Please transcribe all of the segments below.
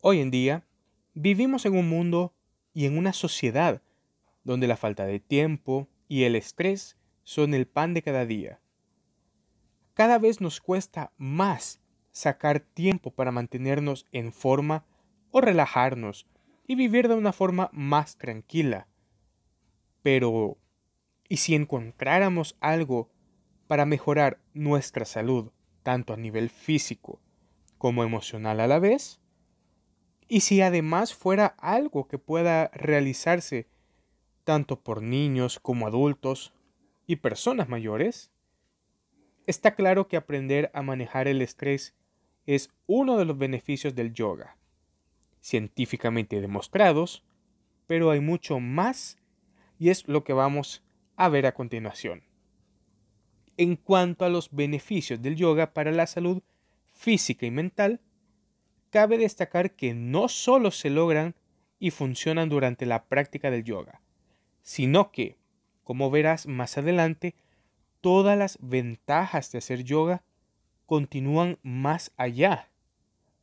Hoy en día vivimos en un mundo y en una sociedad donde la falta de tiempo y el estrés son el pan de cada día. Cada vez nos cuesta más sacar tiempo para mantenernos en forma o relajarnos y vivir de una forma más tranquila. Pero, ¿y si encontráramos algo para mejorar nuestra salud, tanto a nivel físico como emocional a la vez? ¿Y si además fuera algo que pueda realizarse tanto por niños como adultos y personas mayores? Está claro que aprender a manejar el estrés es uno de los beneficios del yoga científicamente demostrados, pero hay mucho más y es lo que vamos a ver a continuación. En cuanto a los beneficios del yoga para la salud física y mental, cabe destacar que no solo se logran y funcionan durante la práctica del yoga, sino que, como verás más adelante, todas las ventajas de hacer yoga continúan más allá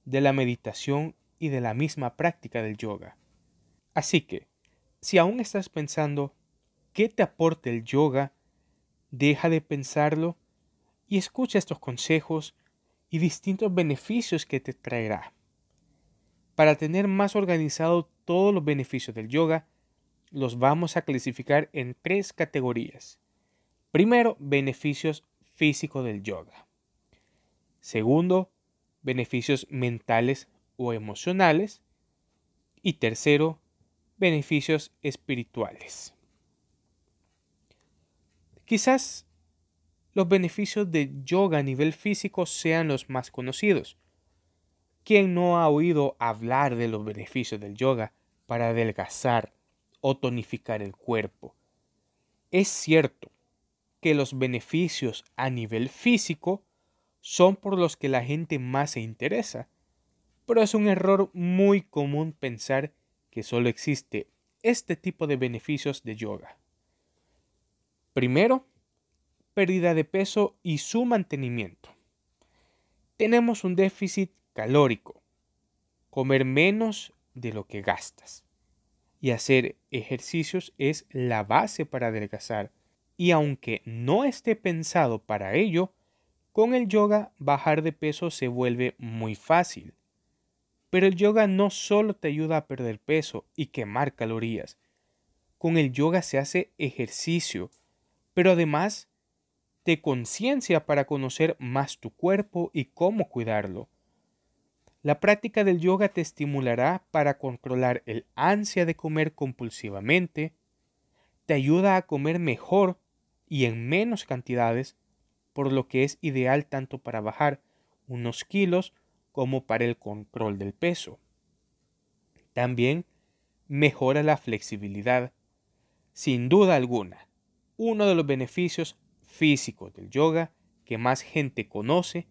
de la meditación y de la misma práctica del yoga. Así que, si aún estás pensando qué te aporta el yoga, deja de pensarlo y escucha estos consejos y distintos beneficios que te traerá. Para tener más organizado todos los beneficios del yoga, los vamos a clasificar en tres categorías. Primero, beneficios físicos del yoga. Segundo, beneficios mentales o emocionales. Y tercero, beneficios espirituales. Quizás los beneficios de yoga a nivel físico sean los más conocidos. ¿Quién no ha oído hablar de los beneficios del yoga para adelgazar o tonificar el cuerpo? Es cierto que los beneficios a nivel físico son por los que la gente más se interesa, pero es un error muy común pensar que solo existe este tipo de beneficios de yoga. Primero, pérdida de peso y su mantenimiento. Tenemos un déficit calórico, comer menos de lo que gastas. Y hacer ejercicios es la base para adelgazar. Y aunque no esté pensado para ello, con el yoga bajar de peso se vuelve muy fácil pero el yoga no solo te ayuda a perder peso y quemar calorías. Con el yoga se hace ejercicio, pero además te conciencia para conocer más tu cuerpo y cómo cuidarlo. La práctica del yoga te estimulará para controlar el ansia de comer compulsivamente, te ayuda a comer mejor y en menos cantidades, por lo que es ideal tanto para bajar unos kilos como para el control del peso. También mejora la flexibilidad. Sin duda alguna, uno de los beneficios físicos del yoga que más gente conoce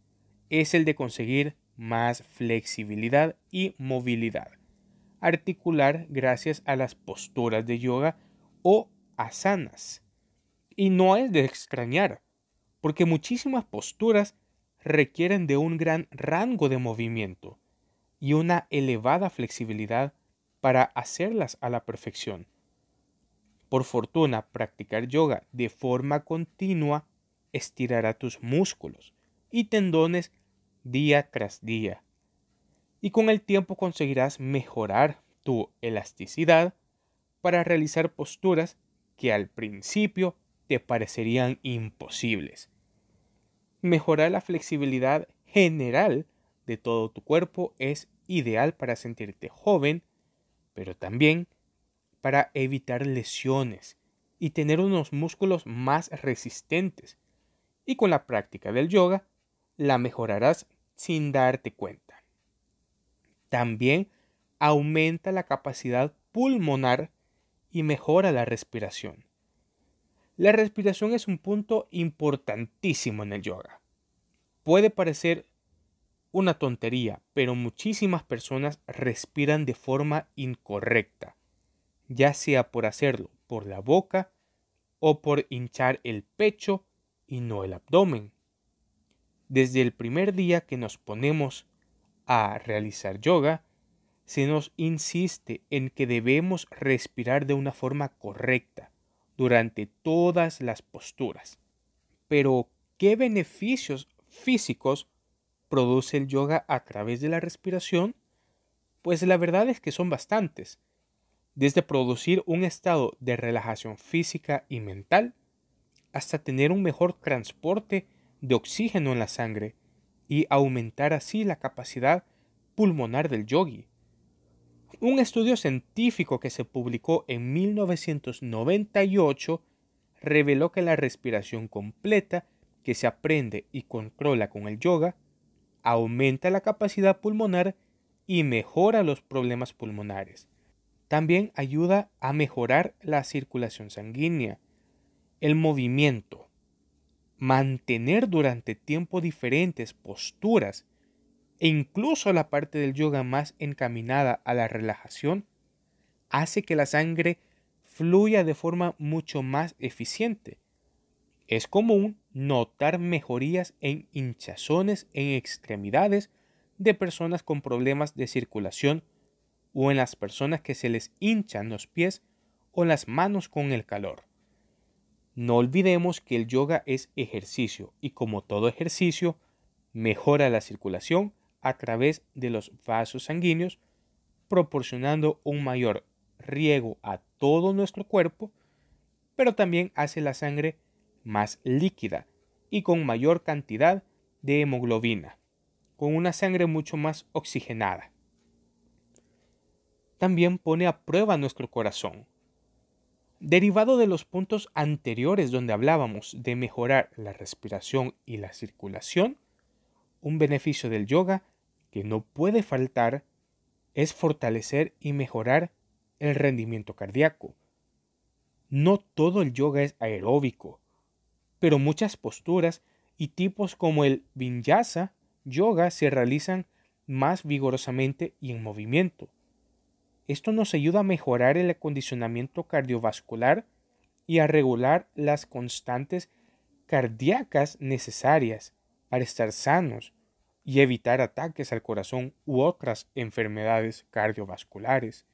es el de conseguir más flexibilidad y movilidad articular gracias a las posturas de yoga o asanas. Y no es de extrañar, porque muchísimas posturas requieren de un gran rango de movimiento y una elevada flexibilidad para hacerlas a la perfección. Por fortuna, practicar yoga de forma continua estirará tus músculos y tendones día tras día. Y con el tiempo conseguirás mejorar tu elasticidad para realizar posturas que al principio te parecerían imposibles. Mejorar la flexibilidad general de todo tu cuerpo es ideal para sentirte joven, pero también para evitar lesiones y tener unos músculos más resistentes. Y con la práctica del yoga, la mejorarás sin darte cuenta. También aumenta la capacidad pulmonar y mejora la respiración. La respiración es un punto importantísimo en el yoga. Puede parecer una tontería, pero muchísimas personas respiran de forma incorrecta, ya sea por hacerlo por la boca o por hinchar el pecho y no el abdomen. Desde el primer día que nos ponemos a realizar yoga, se nos insiste en que debemos respirar de una forma correcta durante todas las posturas. Pero, ¿qué beneficios físicos produce el yoga a través de la respiración? Pues la verdad es que son bastantes, desde producir un estado de relajación física y mental, hasta tener un mejor transporte de oxígeno en la sangre y aumentar así la capacidad pulmonar del yogi. Un estudio científico que se publicó en 1998 reveló que la respiración completa que se aprende y controla con el yoga aumenta la capacidad pulmonar y mejora los problemas pulmonares. También ayuda a mejorar la circulación sanguínea. El movimiento. Mantener durante tiempo diferentes posturas e incluso la parte del yoga más encaminada a la relajación, hace que la sangre fluya de forma mucho más eficiente. Es común notar mejorías en hinchazones en extremidades de personas con problemas de circulación o en las personas que se les hinchan los pies o las manos con el calor. No olvidemos que el yoga es ejercicio y como todo ejercicio, mejora la circulación, a través de los vasos sanguíneos, proporcionando un mayor riego a todo nuestro cuerpo, pero también hace la sangre más líquida y con mayor cantidad de hemoglobina, con una sangre mucho más oxigenada. También pone a prueba nuestro corazón. Derivado de los puntos anteriores donde hablábamos de mejorar la respiración y la circulación, un beneficio del yoga que no puede faltar es fortalecer y mejorar el rendimiento cardíaco. No todo el yoga es aeróbico, pero muchas posturas y tipos como el vinyasa yoga se realizan más vigorosamente y en movimiento. Esto nos ayuda a mejorar el acondicionamiento cardiovascular y a regular las constantes cardíacas necesarias para estar sanos y evitar ataques al corazón u otras enfermedades cardiovasculares.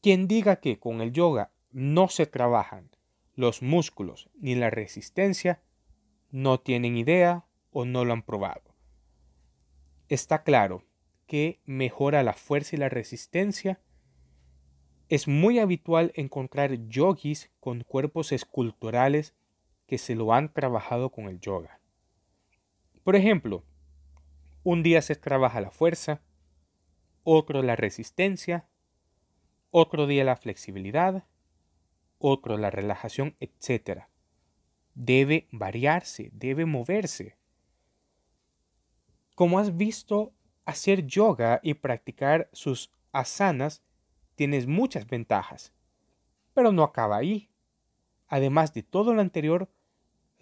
Quien diga que con el yoga no se trabajan los músculos ni la resistencia, no tienen idea o no lo han probado. Está claro que mejora la fuerza y la resistencia. Es muy habitual encontrar yogis con cuerpos esculturales que se lo han trabajado con el yoga. Por ejemplo, un día se trabaja la fuerza, otro la resistencia, otro día la flexibilidad, otro la relajación, etc. Debe variarse, debe moverse. Como has visto, hacer yoga y practicar sus asanas tienes muchas ventajas. Pero no acaba ahí. Además de todo lo anterior,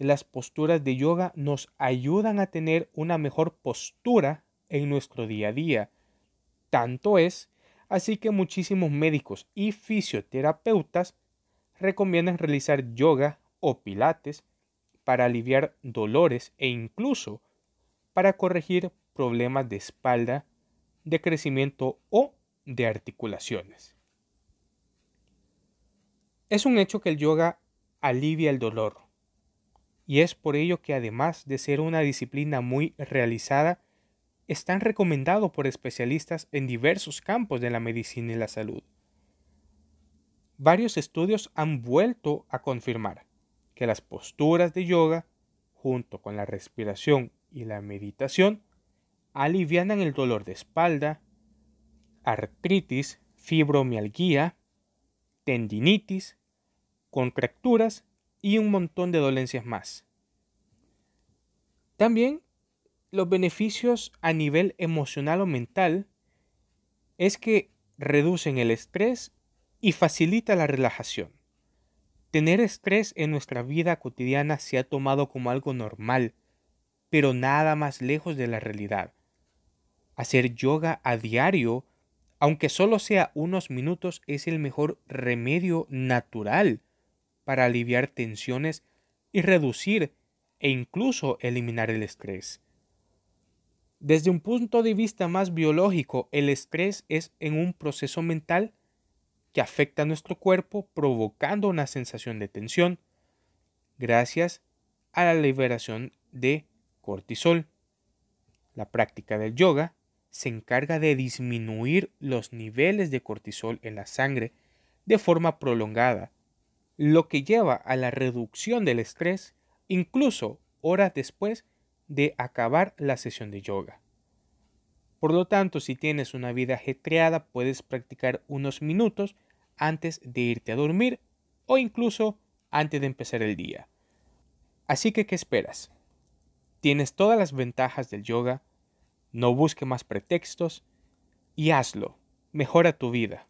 las posturas de yoga nos ayudan a tener una mejor postura en nuestro día a día. Tanto es Así que muchísimos médicos y fisioterapeutas recomiendan realizar yoga o pilates para aliviar dolores e incluso para corregir problemas de espalda, de crecimiento o de articulaciones. Es un hecho que el yoga alivia el dolor, y es por ello que además de ser una disciplina muy realizada, están recomendados por especialistas en diversos campos de la medicina y la salud. Varios estudios han vuelto a confirmar que las posturas de yoga, junto con la respiración y la meditación, alivianan el dolor de espalda, artritis, fibromialgia, tendinitis, contracturas y un montón de dolencias más. También los beneficios a nivel emocional o mental es que reducen el estrés y facilita la relajación. Tener estrés en nuestra vida cotidiana se ha tomado como algo normal, pero nada más lejos de la realidad. Hacer yoga a diario, aunque solo sea unos minutos, es el mejor remedio natural para aliviar tensiones y reducir e incluso eliminar el estrés. Desde un punto de vista más biológico, el estrés es en un proceso mental que afecta a nuestro cuerpo provocando una sensación de tensión gracias a la liberación de cortisol. La práctica del yoga se encarga de disminuir los niveles de cortisol en la sangre de forma prolongada lo que lleva a la reducción del estrés incluso horas después de acabar la sesión de yoga. Por lo tanto, si tienes una vida ajetreada, puedes practicar unos minutos antes de irte a dormir o incluso antes de empezar el día. Así que, ¿qué esperas? Tienes todas las ventajas del yoga, no busques más pretextos y hazlo. Mejora tu vida.